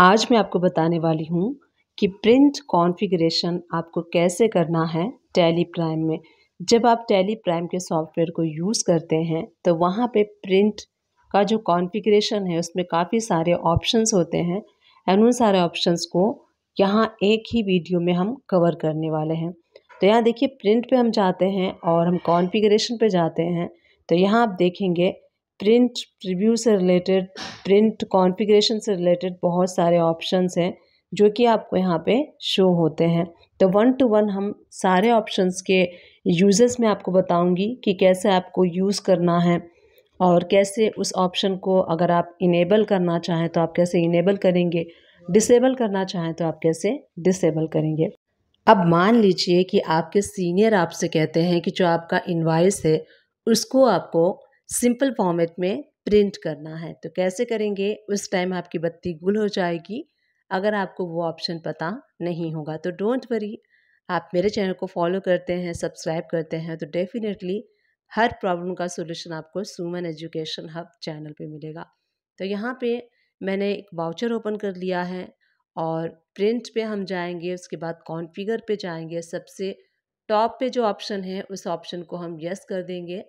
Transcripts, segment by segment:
आज मैं आपको बताने वाली हूँ कि प्रिंट कॉन्फ़िगरेशन आपको कैसे करना है टैली प्राइम में जब आप टैली प्राइम के सॉफ्टवेयर को यूज़ करते हैं तो वहाँ पे प्रिंट का जो कॉन्फ़िगरेशन है उसमें काफ़ी सारे ऑप्शंस होते हैं एंड उन सारे ऑप्शंस को यहाँ एक ही वीडियो में हम कवर करने वाले हैं तो यहाँ देखिए प्रिंट पर हम जाते हैं और हम कॉन्फिग्रेशन पर जाते हैं तो यहाँ आप देखेंगे प्रिंट प्रिव्यू से रिलेटेड प्रिंट कॉन्फ़िगरेशन से रिलेटेड बहुत सारे ऑप्शंस हैं जो कि आपको यहाँ पे शो होते हैं तो वन टू वन हम सारे ऑप्शंस के यूजर्स में आपको बताऊंगी कि कैसे आपको यूज़ करना है और कैसे उस ऑप्शन को अगर आप इनेबल करना चाहें तो आप कैसे इनेबल करेंगे डिसेबल करना चाहें तो आप कैसे डिसेबल करेंगे अब मान लीजिए कि आपके सीनियर आपसे कहते हैं कि जो आपका इन्वाइस है उसको आपको सिंपल फॉर्मेट में प्रिंट करना है तो कैसे करेंगे उस टाइम आपकी बत्ती गुल हो जाएगी अगर आपको वो ऑप्शन पता नहीं होगा तो डोंट वरी आप मेरे चैनल को फॉलो करते हैं सब्सक्राइब करते हैं तो डेफिनेटली हर प्रॉब्लम का सोल्यूशन आपको सुमन एजुकेशन हब चैनल पे मिलेगा तो यहाँ पे मैंने एक वाउचर ओपन कर लिया है और प्रिंट पे हम जाएंगे उसके बाद कॉन्फ़िगर पे जाएंगे सबसे टॉप पे जो ऑप्शन है उस ऑप्शन को हम यस कर देंगे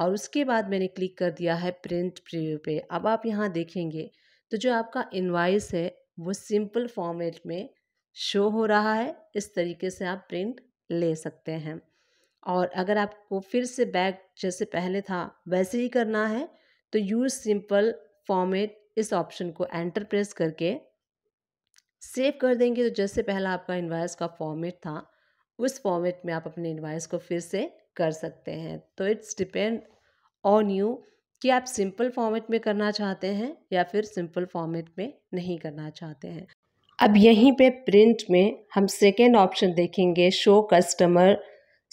और उसके बाद मैंने क्लिक कर दिया है प्रिंट प्रीव्यू पे अब आप यहाँ देखेंगे तो जो आपका इन्वाइस है वो सिंपल फॉर्मेट में शो हो रहा है इस तरीके से आप प्रिंट ले सकते हैं और अगर आपको फिर से बैग जैसे पहले था वैसे ही करना है तो यूज़ सिंपल फॉर्मेट इस ऑप्शन को एंटर प्रेस करके सेव कर देंगे तो जैसे पहला आपका इन्वाइस का फॉर्मेट था उस फॉर्मेट में आप अपने इन्वाइस को फिर से कर सकते हैं तो इट्स डिपेंड ऑन यू कि आप सिंपल फॉर्मेट में करना चाहते हैं या फिर सिंपल फॉर्मेट में नहीं करना चाहते हैं अब यहीं पे प्रिंट में हम सेकेंड ऑप्शन देखेंगे show customer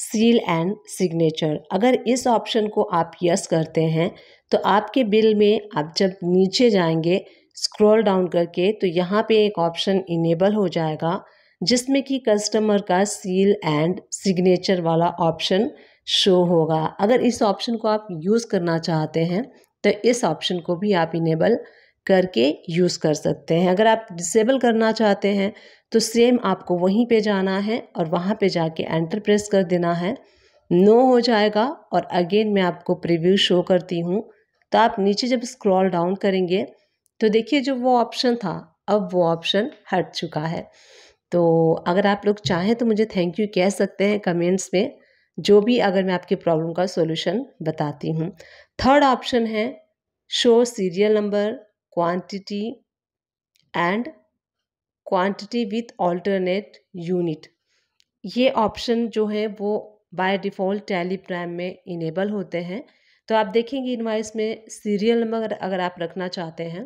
seal and signature अगर इस ऑप्शन को आप यस करते हैं तो आपके बिल में आप जब नीचे जाएंगे स्क्रॉल डाउन करके तो यहाँ पे एक ऑप्शन इनेबल हो जाएगा जिसमें कि कस्टमर का सील एंड सिग्नेचर वाला ऑप्शन शो होगा अगर इस ऑप्शन को आप यूज़ करना चाहते हैं तो इस ऑप्शन को भी आप इनेबल करके यूज़ कर सकते हैं अगर आप डिसेबल करना चाहते हैं तो सेम आपको वहीं पे जाना है और वहाँ पे जाके एंटर प्रेस कर देना है नो हो जाएगा और अगेन मैं आपको प्रीव्यू शो करती हूँ तो आप नीचे जब स्क्रॉल डाउन करेंगे तो देखिए जो वो ऑप्शन था अब वो ऑप्शन हट चुका है तो अगर आप लोग चाहें तो मुझे थैंक यू कह सकते हैं कमेंट्स में जो भी अगर मैं आपकी प्रॉब्लम का सॉल्यूशन बताती हूँ थर्ड ऑप्शन है show serial number quantity and quantity with alternate unit ये ऑप्शन जो है वो बाय डिफ़ॉल्ट टेलीप्राइम में इनेबल होते हैं तो आप देखेंगे इनवाइस में सीरियल नंबर अगर आप रखना चाहते हैं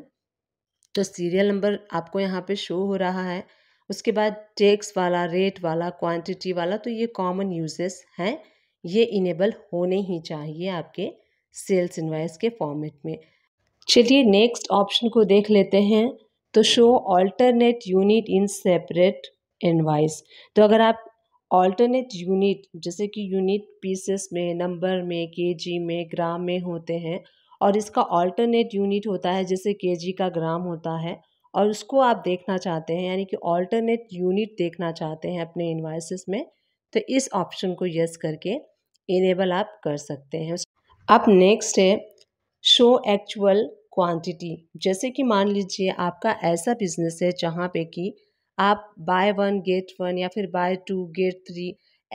तो सीरियल नंबर आपको यहाँ पे शो हो रहा है उसके बाद टैक्स वाला रेट वाला क्वांटिटी वाला तो ये कॉमन यूजेस हैं ये इनेबल होने ही चाहिए आपके सेल्स इन्वाइस के फॉर्मेट में चलिए नेक्स्ट ऑप्शन को देख लेते हैं तो show alternate unit in separate invoice तो अगर आप ऑल्टरनेट यूनिट जैसे कि यूनिट पीसेस में नंबर में केजी में ग्राम में होते हैं और इसका ऑल्टरनेट यूनिट होता है जैसे केजी का ग्राम होता है और उसको आप देखना चाहते हैं यानी कि ऑल्टरनेट यूनिट देखना चाहते हैं अपने इन्वाइसिस में तो इस ऑप्शन को यस करके इनेबल आप कर सकते हैं अब नेक्स्ट है शो एक्चुअल क्वांटिटी जैसे कि मान लीजिए आपका ऐसा बिजनेस है जहाँ पे कि आप बाय वन गेट वन या फिर बाय टू गेट थ्री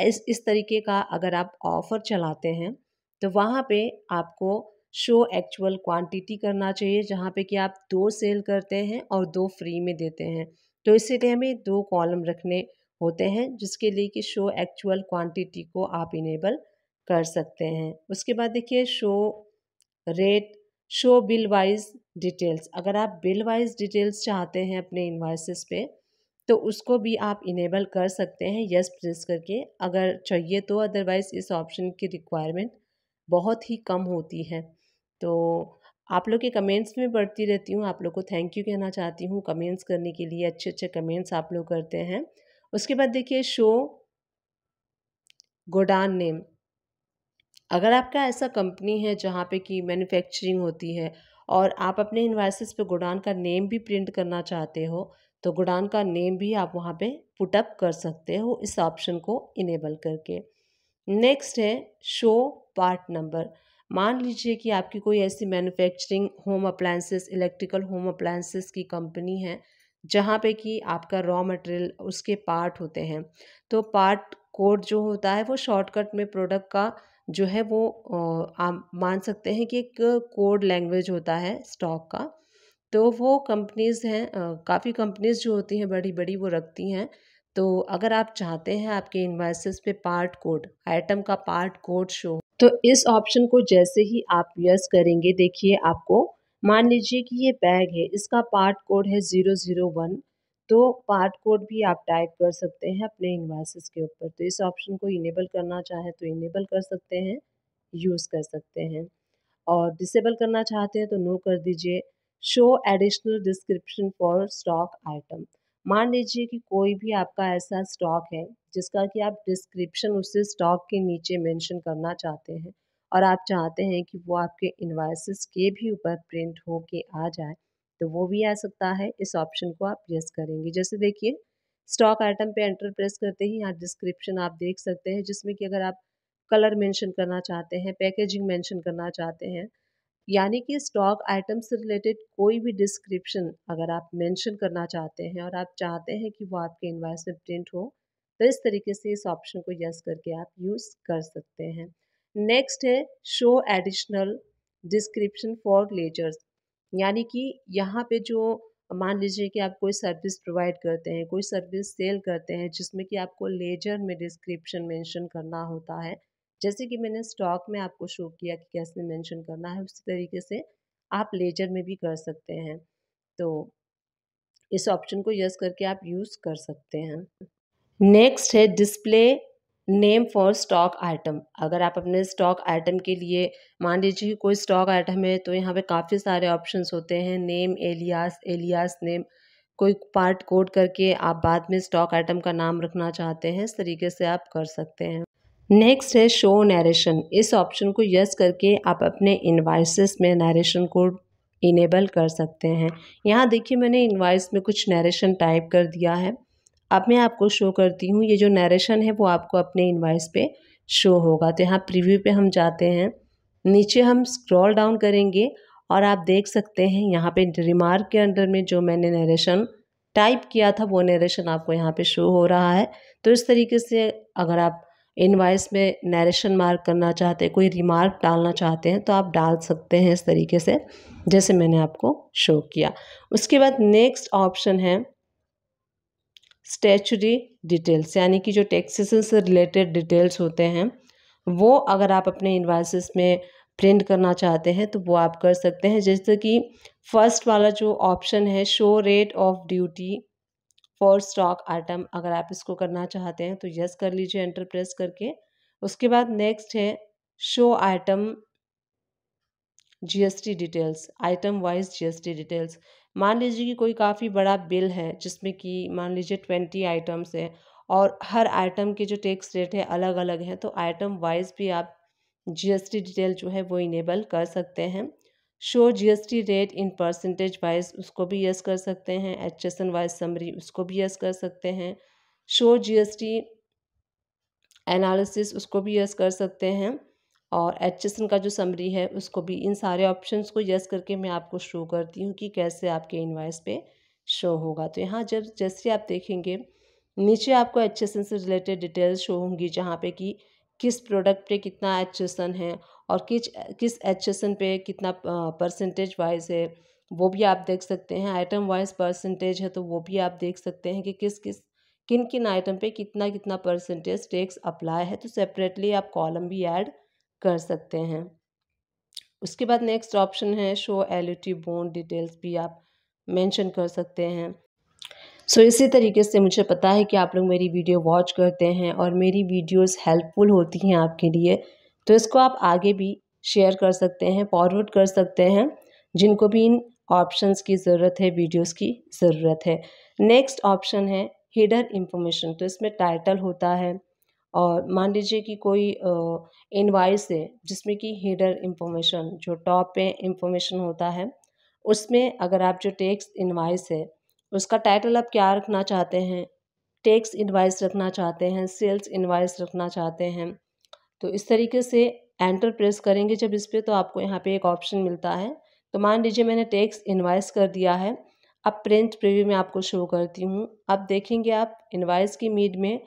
इस इस तरीके का अगर आप ऑफ़र चलाते हैं तो वहाँ पे आपको शो एक्चुअल क्वांटिटी करना चाहिए जहाँ पे कि आप दो सेल करते हैं और दो फ्री में देते हैं तो लिए हमें दो कॉलम रखने होते हैं जिसके लिए कि शो एक्चुअल क्वांटिटी को आप इनेबल कर सकते हैं उसके बाद देखिए show rate show bill wise details अगर आप बिल वाइज डिटेल्स चाहते हैं अपने इन्वाइसिस पे तो उसको भी आप इनेबल कर सकते हैं यस प्रेस करके अगर चाहिए तो अदरवाइज़ इस ऑप्शन की रिक्वायरमेंट बहुत ही कम होती है तो आप लोग के कमेंट्स में पढ़ती रहती हूँ आप लोग को थैंक यू कहना चाहती हूँ कमेंट्स करने के लिए अच्छे अच्छे कमेंट्स आप लोग करते हैं उसके बाद देखिए शो गोडान नेम अगर आपका ऐसा कंपनी है जहाँ पे कि मैन्युफैक्चरिंग होती है और आप अपने इन्वाइसिस पे गोडान का नेम भी प्रिंट करना चाहते हो तो गोडान का नेम भी आप वहाँ पे पुटअप कर सकते हो इस ऑप्शन को इनेबल करके नेक्स्ट है शो पार्ट नंबर मान लीजिए कि आपकी कोई ऐसी manufacturing home appliances electrical home appliances की कंपनी है जहाँ पे कि आपका रॉ मटेरियल उसके पार्ट होते हैं तो पार्ट कोड जो होता है वो शॉर्टकट में प्रोडक्ट का जो है वो आप मान सकते हैं कि एक कोड लैंग्वेज होता है स्टॉक का तो वो कंपनीज़ हैं काफ़ी कंपनीज़ जो होती हैं बड़ी बड़ी वो रखती हैं तो अगर आप चाहते हैं आपके इन्वाइसेस पे पार्ट कोड आइटम का पार्ट कोड शो तो इस ऑप्शन को जैसे ही आप यस करेंगे देखिए आपको मान लीजिए कि ये बैग है इसका पार्ट कोड है ज़ीरो ज़ीरो वन तो पार्ट कोड भी आप टाइप कर सकते हैं अपने इन्वाइसिस के ऊपर तो इस ऑप्शन को इनेबल करना चाहें तो इनेबल कर सकते हैं यूज़ कर सकते हैं और डिसेबल करना चाहते हैं तो नो कर दीजिए show additional description for stock item मान लीजिए कि कोई भी आपका ऐसा स्टॉक है जिसका कि आप डिस्क्रिप्शन उसे स्टॉक के नीचे मेंशन करना चाहते हैं और आप चाहते हैं कि वो आपके इन्वाइसिस के भी ऊपर प्रिंट हो के आ जाए तो वो भी आ सकता है इस ऑप्शन को आप यस करेंगे जैसे देखिए स्टॉक आइटम पे एंटर प्रेस करते ही यहाँ डिस्क्रिप्शन आप देख सकते हैं जिसमें कि अगर आप कलर मेंशन करना चाहते हैं पैकेजिंग मेंशन करना चाहते हैं यानी कि स्टॉक आइटम से रिलेटेड कोई भी डिस्क्रिप्शन अगर आप मेंशन करना चाहते हैं और आप चाहते हैं कि वो आपके इन्वाइस में प्रिंट हो तो इस तरीके से इस ऑप्शन को यस करके आप यूज़ कर सकते हैं नेक्स्ट है show additional description for ledgers यानी कि यहाँ पे जो मान लीजिए कि आप कोई सर्विस प्रोवाइड करते हैं कोई सर्विस सेल करते हैं जिसमें कि आपको लेजर में डिस्क्रिप्शन मेंशन करना होता है जैसे कि मैंने स्टॉक में आपको शो किया कि कैसे मेंशन करना है उसी तरीके से आप लेजर में भी कर सकते हैं तो इस ऑप्शन को यस करके आप यूज़ कर सकते हैं नेक्स्ट है display name for stock item अगर आप अपने स्टॉक आइटम के लिए मान लीजिए कोई स्टॉक आइटम है तो यहाँ पे काफ़ी सारे ऑप्शंस होते हैं नेम एलियास एलियास नेम कोई पार्ट कोड करके आप बाद में स्टॉक आइटम का नाम रखना चाहते हैं इस तरीके से आप कर सकते हैं नेक्स्ट है शो नरेशन इस ऑप्शन को यस करके आप अपने इन्वाइसिस में नरेशन को इनेबल कर सकते हैं यहाँ देखिए मैंने इन्वाइस में कुछ नरेशन टाइप कर दिया है अब मैं आपको शो करती हूँ ये जो नरेशन है वो आपको अपने इन्वाइस पे शो होगा तो यहाँ प्रीव्यू पे हम जाते हैं नीचे हम स्क्रॉल डाउन करेंगे और आप देख सकते हैं यहाँ पे रिमार्क के अंडर में जो मैंने नरेशन टाइप किया था वो नरेशन आपको यहाँ पे शो हो रहा है तो इस तरीके से अगर आप इन्वाइस में नरेशन मार्क करना चाहते हैं कोई रिमार्क डालना चाहते हैं तो आप डाल सकते हैं इस तरीके से जैसे मैंने आपको शो किया उसके बाद नेक्स्ट ऑप्शन है स्टैचुरी डिटेल्स यानी कि जो टैक्सेशन से रिलेटेड डिटेल्स होते हैं वो अगर आप अपने इन्वाइसिस में प्रिंट करना चाहते हैं तो वो आप कर सकते हैं जैसे कि फर्स्ट वाला जो ऑप्शन है show rate of duty for stock item अगर आप इसको करना चाहते हैं तो यस कर लीजिए एंटर प्रेस करके उसके बाद नेक्स्ट है show item GST details item wise GST details मान लीजिए कि कोई काफ़ी बड़ा बिल है जिसमें कि मान लीजिए ट्वेंटी आइटम्स है और हर आइटम के जो टैक्स रेट है अलग अलग हैं तो आइटम वाइज भी आप जीएसटी डिटेल जो है वो इनेबल कर सकते हैं show GST rate in percentage wise उसको भी यस कर सकते हैं एचएसएन वाइज समरी उसको भी यस कर सकते हैं शो जीएसटी एनालिसिस उसको भी यस कर सकते हैं और एच का जो समरी है उसको भी इन सारे ऑप्शंस को यस करके मैं आपको शो करती हूँ कि कैसे आपके इन्वाइस पे शो होगा तो यहाँ जब जैसे आप देखेंगे नीचे आपको एच से रिलेटेड डिटेल्स शो होंगी जहाँ पे कि किस प्रोडक्ट पे कितना एच है और किस किस एच पे कितना परसेंटेज वाइज है वो भी आप देख सकते हैं आइटम वाइज परसेंटेज है तो वो भी आप देख सकते हैं कि किस किस किन किन आइटम पे कितना कितना परसेंटेज टैक्स अप्लाई है तो सेपरेटली आप कॉलम भी ऐड कर सकते हैं उसके बाद नेक्स्ट ऑप्शन है शो एल बोन डिटेल्स भी आप मेंशन कर सकते हैं सो so, इसी तरीके से मुझे पता है कि आप लोग मेरी वीडियो वॉच करते हैं और मेरी वीडियोस हेल्पफुल होती हैं आपके लिए तो इसको आप आगे भी शेयर कर सकते हैं फॉरवर्ड कर सकते हैं जिनको भी इन ऑप्शंस की ज़रूरत है वीडियोस की ज़रूरत है नेक्स्ट ऑप्शन है हिडर इंफॉर्मेशन तो इसमें टाइटल होता है और मान लीजिए कि कोई इनवाइस है जिसमें कि हेडर इंफॉर्मेशन जो टॉप पे इंफॉर्मेशन होता है उसमें अगर आप जो टैक्स इनवाइस है उसका टाइटल आप क्या रखना चाहते हैं टैक्स इनवाइस रखना चाहते हैं सेल्स इनवाइस रखना चाहते हैं तो इस तरीके से एंटर प्रेस करेंगे जब इस पर तो आपको यहाँ पे एक ऑप्शन मिलता है तो मान लीजिए मैंने टैक्स इन्वाइस कर दिया है अब प्रिंट प्रिव्यू में आपको शो करती हूँ अब देखेंगे आप इन्वाइस की मीड में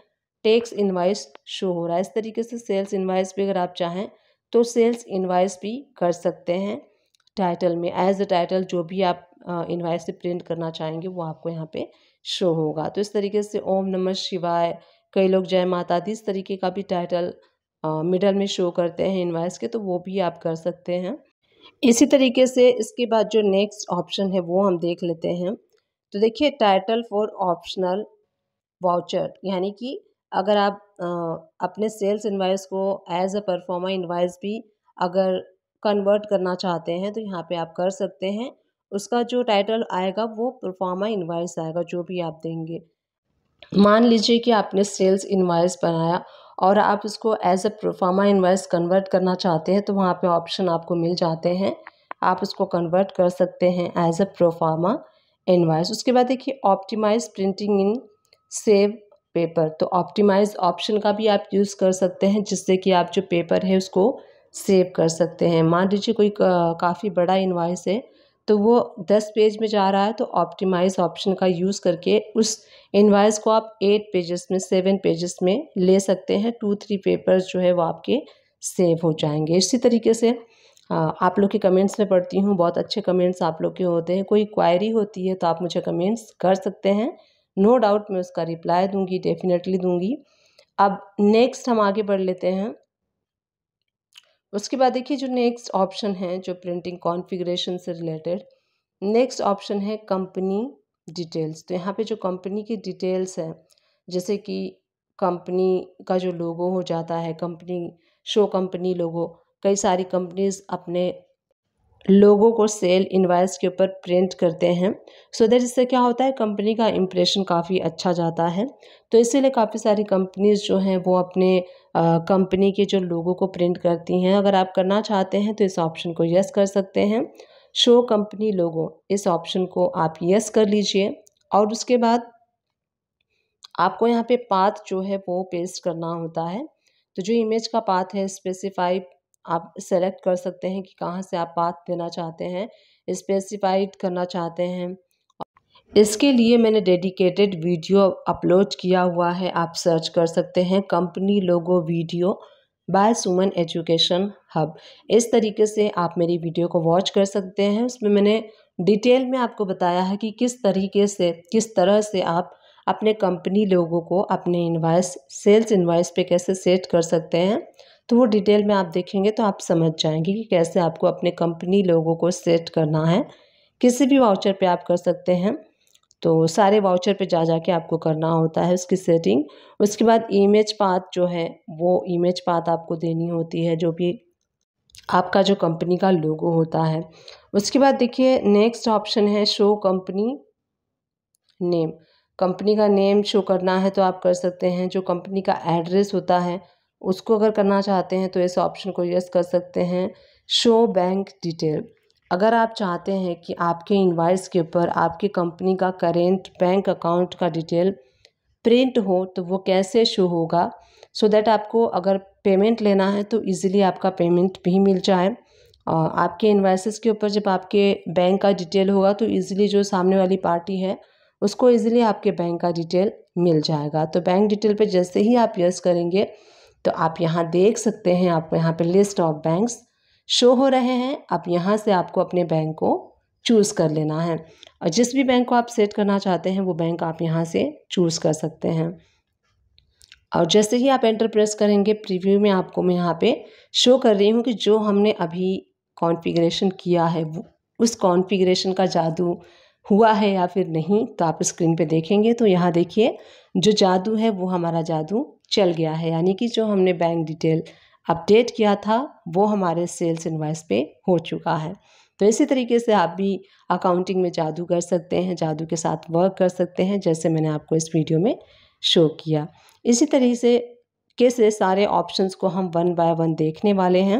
टैक्स इन्वाइस शो हो रहा है इस तरीके से सेल्स इन्वाइस भी अगर आप चाहें तो सेल्स इन्वाइस भी कर सकते हैं टाइटल में एज अ टाइटल जो भी आप इन्वाइस से प्रिंट करना चाहेंगे वो आपको यहाँ पे शो होगा तो इस तरीके से ओम नमः शिवाय कई लोग जय माता दी इस तरीके का भी टाइटल मिडल में शो करते हैं इन्वाइस के तो वो भी आप कर सकते हैं इसी तरीके से इसके बाद जो नेक्स्ट ऑप्शन है वो हम देख लेते हैं तो देखिए टाइटल फॉर ऑप्शनल वाउचर यानी कि अगर आप अपने सेल्स इन्वाइस को एज अ परफॉर्मा इन्वाइस भी अगर कन्वर्ट करना चाहते हैं तो यहाँ पे आप कर सकते हैं उसका जो टाइटल आएगा वो परफॉर्मा इन्वाइस आएगा जो भी आप देंगे मान लीजिए कि आपने सेल्स इन्वाइस बनाया और आप उसको as a proforma invoice convert करना चाहते हैं तो वहाँ पे ऑप्शन आपको मिल जाते हैं आप उसको कन्वर्ट कर सकते हैं एज अ प्रोफार्मा इन्वाइस उसके बाद देखिए optimise printing in save paper तो ऑप्टिमाइज ऑप्शन का भी आप यूज़ कर सकते हैं जिससे कि आप जो पेपर है उसको सेव कर सकते हैं मान लीजिए कोई काफ़ी बड़ा इन्वाइस है तो वो दस पेज में जा रहा है तो ऑप्टिमाइज ऑप्शन का यूज़ करके उस इन्वाइस को आप एट पेजेस में सेवन पेजेस में ले सकते हैं टू थ्री पेपर्स जो है वो आपके सेव हो जाएंगे इसी तरीके से आप लोग के कमेंट्स में पढ़ती हूँ बहुत अच्छे कमेंट्स आप लोग के होते हैं कोई क्वायरी होती है तो आप मुझे कमेंट्स कर सकते हैं नो no डाउट मैं उसका रिप्लाई दूंगी डेफिनेटली दूंगी अब नेक्स्ट हम आगे बढ़ लेते हैं उसके बाद देखिए जो नेक्स्ट ऑप्शन है जो प्रिंटिंग कॉन्फ़िगरेशन से रिलेटेड नेक्स्ट ऑप्शन है कंपनी डिटेल्स तो यहाँ पे जो कंपनी की डिटेल्स है जैसे कि कंपनी का जो लोगो हो जाता है कंपनी शो कंपनी लोगो कई सारी कंपनीज अपने लोगों को सेल इन्वाइस के ऊपर प्रिंट करते हैं सो दैट इससे क्या होता है कंपनी का इम्प्रेशन काफ़ी अच्छा जाता है तो इसीलिए काफ़ी सारी कंपनीज़ जो हैं वो अपने कंपनी के जो लोगों को प्रिंट करती हैं अगर आप करना चाहते हैं तो इस ऑप्शन को यस कर सकते हैं शो कंपनी लोगो इस ऑप्शन को आप यस कर लीजिए और उसके बाद आपको यहाँ पे पाथ जो है वो पेस्ट करना होता है तो जो इमेज का पाथ है स्पेसिफाई आप सेलेक्ट कर सकते हैं कि कहाँ से आप पाथ देना चाहते हैं स्पेसिफाइड करना चाहते हैं इसके लिए मैंने डेडिकेटेड वीडियो अपलोड किया हुआ है आप सर्च कर सकते हैं company logo video by Suman education hub इस तरीके से आप मेरी वीडियो को वॉच कर सकते हैं उसमें मैंने डिटेल में आपको बताया है कि किस तरीके से किस तरह से आप अपने कंपनी लोगों को अपने इन्वाइस सेल्स इन्वाइस पे कैसे सेट कर सकते हैं तो वो डिटेल में आप देखेंगे तो आप समझ जाएंगे कि कैसे आपको अपने कंपनी लोगों को सेट करना है किसी भी वाउचर पे आप कर सकते हैं तो सारे वाउचर पे जा जा के आपको करना होता है उसकी सेटिंग उसके बाद इमेज पाथ जो है वो इमेज पाथ आपको देनी होती है जो भी आपका जो कंपनी का लोगो होता है उसके बाद देखिए नेक्स्ट ऑप्शन है शो कंपनी नेम कंपनी का नेम शो करना है तो आप कर सकते हैं जो कंपनी का एड्रेस होता है उसको अगर करना चाहते हैं तो इस ऑप्शन को यस कर सकते हैं शो बैंक डिटेल अगर आप चाहते हैं कि आपके इन्वाइस के ऊपर आपकी कंपनी का करेंट बैंक अकाउंट का डिटेल प्रिंट हो तो वो कैसे शो होगा सो so दैट आपको अगर पेमेंट लेना है तो ईज़िली आपका पेमेंट भी मिल जाए और आपके इन्वाइसिस के ऊपर जब आपके बैंक का डिटेल होगा तो ईजिली जो सामने वाली पार्टी है उसको ईजिली आपके बैंक का डिटेल मिल जाएगा तो बैंक डिटेल पे जैसे ही आप यस करेंगे तो आप यहाँ देख सकते हैं आपको यहाँ पे लिस्ट ऑफ बैंक्स शो हो रहे हैं आप यहाँ से आपको अपने बैंक को चूज़ कर लेना है और जिस भी बैंक को आप सेट करना चाहते हैं वो बैंक आप यहाँ से चूज़ कर सकते हैं और जैसे ही आप एंटर प्रेस करेंगे प्रीव्यू में आपको मैं यहाँ पे शो कर रही हूँ कि जो हमने अभी कॉन्फ़िगरेशन किया है उस कॉन्फ़िगरेशन का जादू हुआ है या फिर नहीं तो आप स्क्रीन पे देखेंगे तो यहाँ देखिए जो जादू है वो हमारा जादू चल गया है यानी कि जो हमने बैंक डिटेल अपडेट किया था वो हमारे सेल्स इन्वाइस पे हो चुका है तो इसी तरीके से आप भी अकाउंटिंग में जादू कर सकते हैं जादू के साथ वर्क कर सकते हैं जैसे मैंने आपको इस वीडियो में शो किया इसी तरीके से के सारे ऑप्शंस को हम वन बाय वन देखने वाले हैं